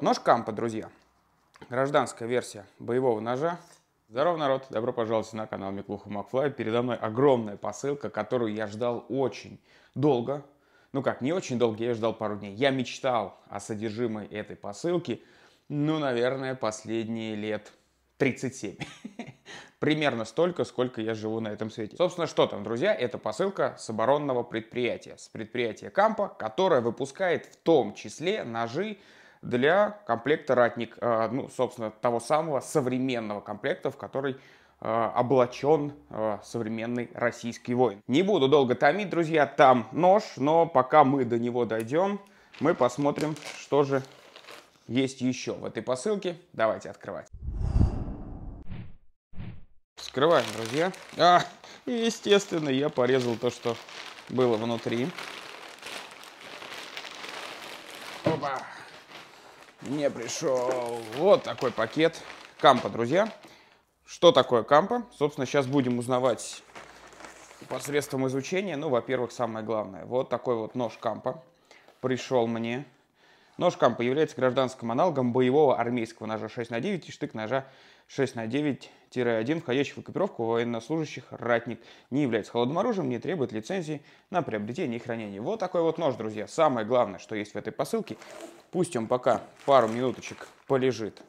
Нож Кампа, друзья. Гражданская версия боевого ножа. Здорово, народ! Добро пожаловать на канал Миклуха Макфлай. Передо мной огромная посылка, которую я ждал очень долго. Ну как, не очень долго, я ждал пару дней. Я мечтал о содержимой этой посылки, ну, наверное, последние лет 37. Примерно столько, сколько я живу на этом свете. Собственно, что там, друзья? Это посылка с оборонного предприятия. С предприятия Кампа, которое выпускает в том числе ножи, для комплекта ратник, э, ну, собственно, того самого современного комплекта, в который э, облачен э, современный российский воин. Не буду долго томить, друзья, там нож, но пока мы до него дойдем, мы посмотрим, что же есть еще в этой посылке. Давайте открывать. Вскрываем, друзья. А, естественно, я порезал то, что было внутри. Опа! мне пришел вот такой пакет кампа, друзья. Что такое кампа? Собственно, сейчас будем узнавать посредством изучения. Ну, во-первых, самое главное, вот такой вот нож кампа пришел мне Нож Кампа является гражданским аналогом боевого армейского ножа 6 на 9 и штык-ножа 6 на 9-1, входящий в экипировку военнослужащих ратник. Не является холодным оружием, не требует лицензии на приобретение и хранение. Вот такой вот нож, друзья. Самое главное, что есть в этой посылке. Пусть он пока пару минуточек полежит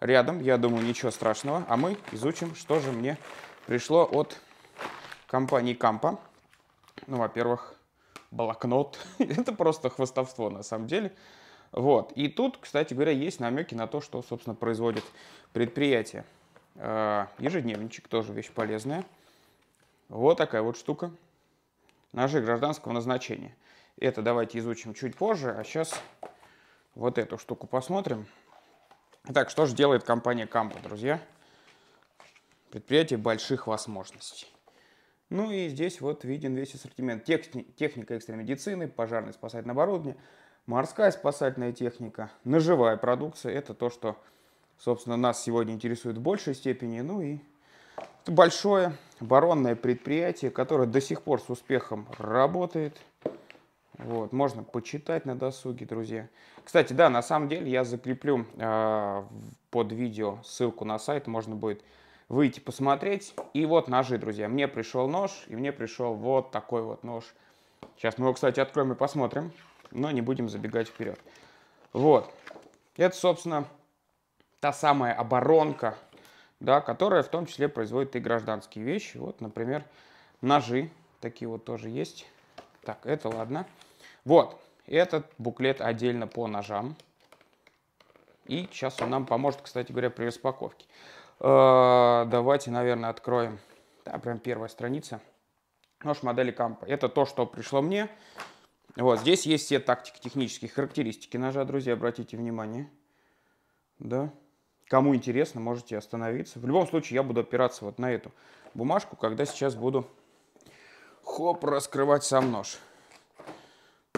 рядом. Я думаю, ничего страшного. А мы изучим, что же мне пришло от компании Кампа. Ну, во-первых, блокнот. Это просто хвостовство на самом деле. Вот. И тут, кстати говоря, есть намеки на то, что, собственно, производит предприятие. А, ежедневничек тоже вещь полезная. Вот такая вот штука. Ножи гражданского назначения. Это давайте изучим чуть позже, а сейчас вот эту штуку посмотрим. Так, что же делает компания Кампо, друзья? Предприятие больших возможностей. Ну и здесь вот виден весь ассортимент. Техни техника экстренной медицины, пожарное спасательное оборудование – морская спасательная техника, ножевая продукция. Это то, что, собственно, нас сегодня интересует в большей степени. Ну и это большое оборонное предприятие, которое до сих пор с успехом работает. Вот, можно почитать на досуге, друзья. Кстати, да, на самом деле я закреплю э, под видео ссылку на сайт, можно будет выйти посмотреть. И вот ножи, друзья. Мне пришел нож, и мне пришел вот такой вот нож. Сейчас мы его, кстати, откроем и посмотрим но не будем забегать вперед. Вот. Это, собственно, та самая оборонка, да, которая в том числе производит и гражданские вещи. Вот, например, ножи такие вот тоже есть. Так, это ладно. Вот, этот буклет отдельно по ножам. И сейчас он нам поможет, кстати говоря, при распаковке. Э -э давайте, наверное, откроем. Да, прям первая страница. Нож модели Кампа. Это то, что пришло мне. Вот, здесь есть все тактики, технические характеристики ножа, друзья, обратите внимание. Да. Кому интересно, можете остановиться. В любом случае, я буду опираться вот на эту бумажку, когда сейчас буду, хоп, раскрывать сам нож.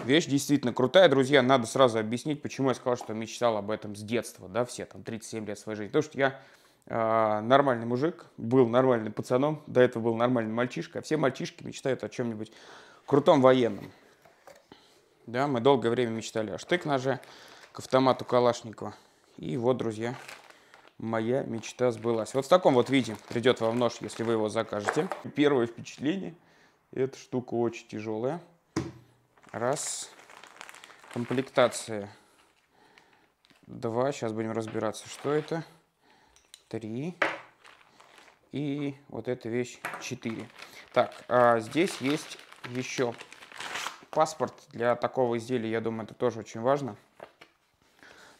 Вещь действительно крутая, друзья. Надо сразу объяснить, почему я сказал, что мечтал об этом с детства, да, все там 37 лет своей жизни. Потому что я э, нормальный мужик, был нормальным пацаном, до этого был нормальный мальчишка. А все мальчишки мечтают о чем-нибудь крутом военном. Да, мы долгое время мечтали о штык-ноже к автомату Калашникова. И вот, друзья, моя мечта сбылась. Вот в таком вот виде придет вам нож, если вы его закажете. Первое впечатление. Эта штука очень тяжелая. Раз. Комплектация. Два. Сейчас будем разбираться, что это. Три. И вот эта вещь Четыре. Так, а здесь есть еще паспорт для такого изделия, я думаю, это тоже очень важно.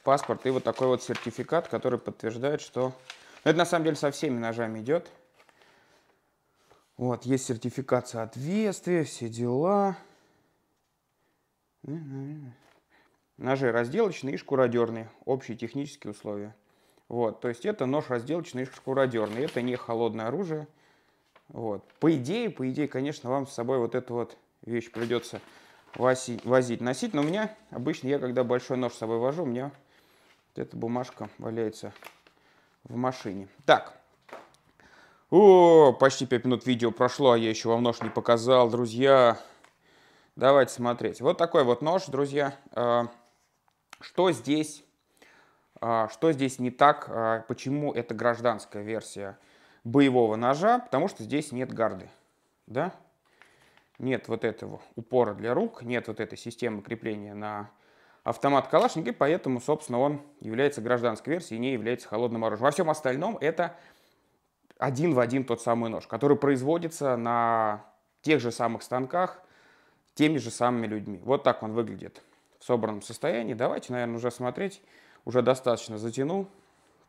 Паспорт и вот такой вот сертификат, который подтверждает, что... Ну, это на самом деле со всеми ножами идет. Вот, есть сертификат соответствия, все дела. Ножи разделочные и шкуродерные, общие технические условия. Вот, то есть это нож разделочный и шкуродерный, это не холодное оружие. Вот, по идее, по идее, конечно, вам с собой вот это вот вещь придется возить, возить, носить. Но у меня обычно, я когда большой нож с собой вожу, у меня вот эта бумажка валяется в машине. Так. О, почти 5 минут видео прошло, а я еще вам нож не показал, друзья. Давайте смотреть. Вот такой вот нож, друзья. А, что здесь, а, что здесь не так, а, почему это гражданская версия боевого ножа? Потому что здесь нет гарды, да? нет вот этого упора для рук, нет вот этой системы крепления на автомат Калашник, и поэтому, собственно, он является гражданской версией и не является холодным оружием. Во всем остальном это один в один тот самый нож, который производится на тех же самых станках, теми же самыми людьми. Вот так он выглядит в собранном состоянии. Давайте, наверное, уже смотреть. Уже достаточно затянул.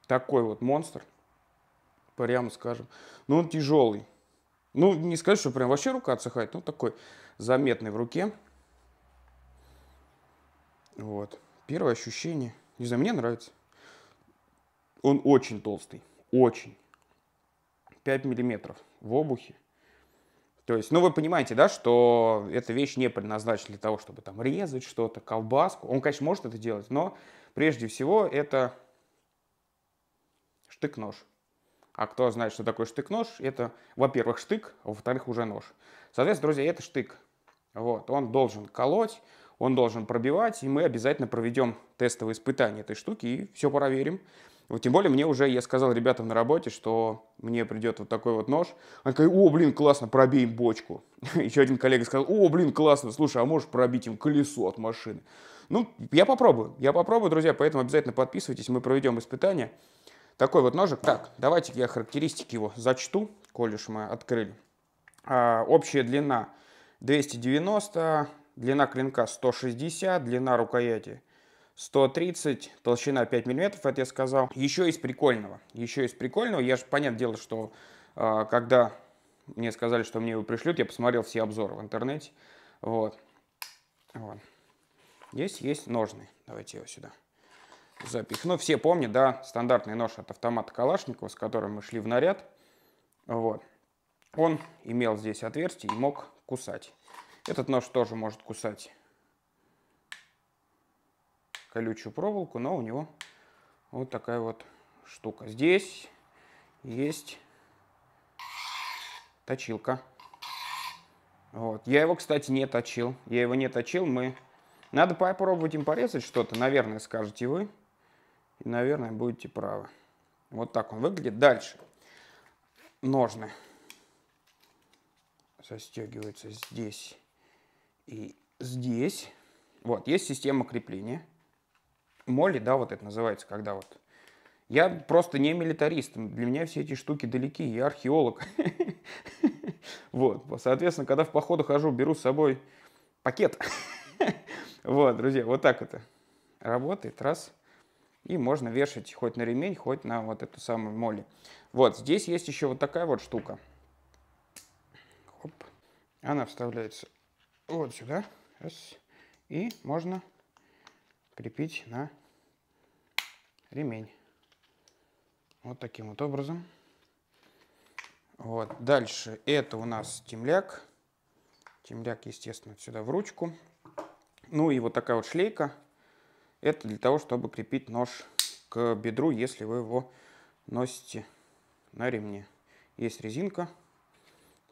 Такой вот монстр, прямо скажем. Но ну, он тяжелый. Ну, не сказать, что прям вообще рука отсыхает, но такой заметный в руке. Вот. Первое ощущение. Не знаю, мне нравится. Он очень толстый. Очень. 5 миллиметров в обухе. То есть, ну вы понимаете, да, что эта вещь не предназначена для того, чтобы там резать что-то, колбаску. Он, конечно, может это делать, но прежде всего это штык-нож. А кто знает, что такое штык-нож, это, во-первых, штык, а во-вторых, уже нож. Соответственно, друзья, это штык. Вот, он должен колоть, он должен пробивать, и мы обязательно проведем тестовые испытания этой штуки и все проверим. Вот тем более мне уже, я сказал ребятам на работе, что мне придет вот такой вот нож. Они такие, о, блин, классно, пробеем бочку. Еще один коллега сказал, о, блин, классно, слушай, а можешь пробить им колесо от машины? Ну, я попробую, я попробую, друзья, поэтому обязательно подписывайтесь, мы проведем испытания. Такой вот ножик. Так, давайте я характеристики его зачту, коль уж мы открыли. А, общая длина 290, длина клинка 160, длина рукояти 130, толщина 5 мм, это я сказал. Еще из прикольного, еще из прикольного, я же, понятное дело, что а, когда мне сказали, что мне его пришлют, я посмотрел все обзоры в интернете, вот. вот. Здесь есть ножны, давайте его сюда запись. Но ну, все помнят, да, стандартный нож от автомата Калашникова, с которым мы шли в наряд. Вот. Он имел здесь отверстие и мог кусать. Этот нож тоже может кусать колючую проволоку, но у него вот такая вот штука. Здесь есть точилка. Вот. Я его, кстати, не точил. Я его не точил. Мы... Надо попробовать им порезать что-то, наверное, скажете вы. И, наверное, будете правы. Вот так он выглядит. Дальше. Ножны. Застегиваются здесь и здесь. Вот, есть система крепления. Молли, да, вот это называется, когда вот... Я просто не милитарист, для меня все эти штуки далеки, я археолог. Вот, соответственно, когда в походы хожу, беру с собой пакет. Вот, друзья, вот так это работает. Раз и можно вешать хоть на ремень, хоть на вот эту самую моли. Вот, здесь есть еще вот такая вот штука. Оп. Она вставляется вот сюда. И можно крепить на ремень. Вот таким вот образом. Вот. Дальше это у нас темляк. Темляк, естественно, сюда в ручку. Ну и вот такая вот шлейка. Это для того, чтобы крепить нож к бедру, если вы его носите на ремне. Есть резинка,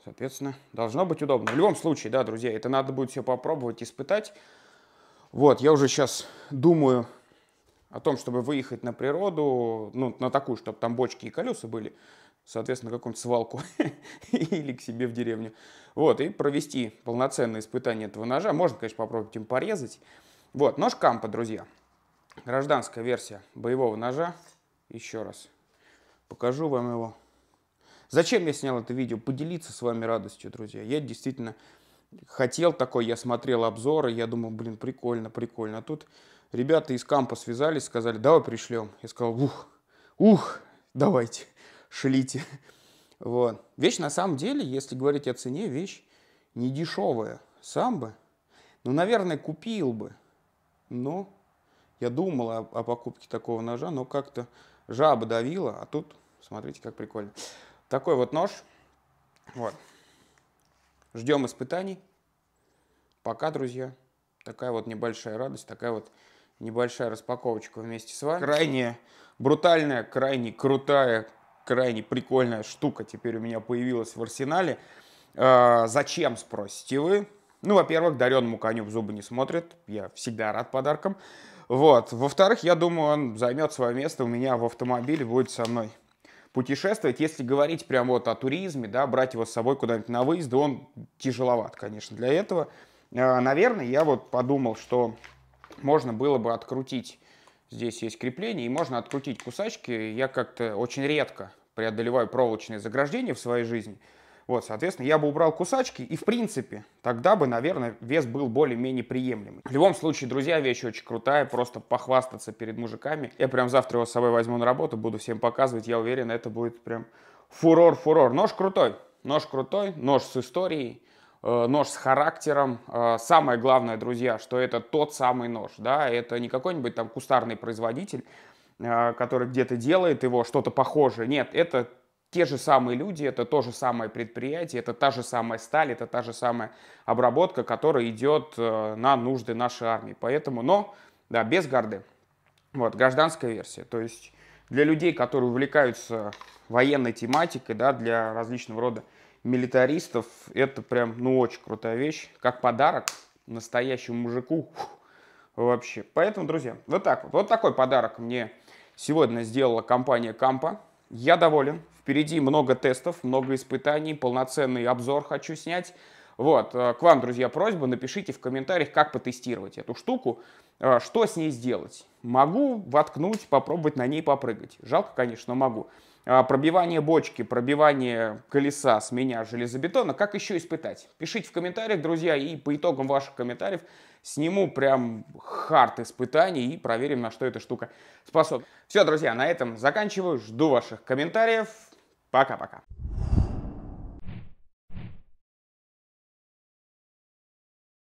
соответственно, должно быть удобно. В любом случае, да, друзья, это надо будет все попробовать, испытать. Вот, я уже сейчас думаю о том, чтобы выехать на природу, ну, на такую, чтобы там бочки и колеса были, соответственно, какую-нибудь свалку или к себе в деревню. Вот, и провести полноценное испытание этого ножа. Можно, конечно, попробовать им порезать. Вот, нож кампа, друзья гражданская версия боевого ножа. Еще раз покажу вам его. Зачем я снял это видео? Поделиться с вами радостью, друзья. Я действительно хотел такой, я смотрел обзоры, я думал, блин, прикольно, прикольно. А тут ребята из кампа связались, сказали, давай пришлем. Я сказал, ух, ух, давайте, шлите. Вот. Вещь на самом деле, если говорить о цене, вещь не дешевая. Сам бы, ну, наверное, купил бы, но я думал о, о покупке такого ножа, но как-то жаба давила, а тут, смотрите, как прикольно. Такой вот нож. Вот. Ждем испытаний. Пока, друзья. Такая вот небольшая радость, такая вот небольшая распаковочка вместе с вами. Крайне брутальная, крайне крутая, крайне прикольная штука теперь у меня появилась в арсенале. Э, зачем, спросите вы? Ну, во-первых, дареному коню в зубы не смотрят. Я всегда рад подаркам. Вот. Во-вторых, я думаю, он займет свое место у меня в автомобиле, будет со мной путешествовать. Если говорить прямо вот о туризме, да, брать его с собой куда-нибудь на выезды, он тяжеловат, конечно, для этого. А, наверное, я вот подумал, что можно было бы открутить, здесь есть крепление, и можно открутить кусачки. Я как-то очень редко преодолеваю проволочные заграждения в своей жизни – вот, соответственно, я бы убрал кусачки, и в принципе, тогда бы, наверное, вес был более-менее приемлемый. В любом случае, друзья, вещь очень крутая, просто похвастаться перед мужиками. Я прям завтра его с собой возьму на работу, буду всем показывать, я уверен, это будет прям фурор-фурор. Нож крутой, нож крутой, нож с историей, э, нож с характером. Э, самое главное, друзья, что это тот самый нож, да, это не какой-нибудь там кустарный производитель, э, который где-то делает его, что-то похожее. Нет, это те же самые люди, это то же самое предприятие, это та же самая сталь, это та же самая обработка, которая идет э, на нужды нашей армии. Поэтому, но, да, без гарды. Вот, гражданская версия. То есть для людей, которые увлекаются военной тематикой, да, для различного рода милитаристов, это прям, ну, очень крутая вещь. Как подарок настоящему мужику. Фу, вообще. Поэтому, друзья, вот так вот. Вот такой подарок мне сегодня сделала компания Кампа. Я доволен. Впереди много тестов, много испытаний, полноценный обзор хочу снять. Вот, э, к вам, друзья, просьба, напишите в комментариях, как потестировать эту штуку, э, что с ней сделать. Могу воткнуть, попробовать на ней попрыгать. Жалко, конечно, могу. А пробивание бочки, пробивание колеса с меня железобетона, как еще испытать? Пишите в комментариях, друзья, и по итогам ваших комментариев сниму прям хард испытаний и проверим, на что эта штука способна. Все, друзья, на этом заканчиваю. Жду ваших комментариев. Пока-пока.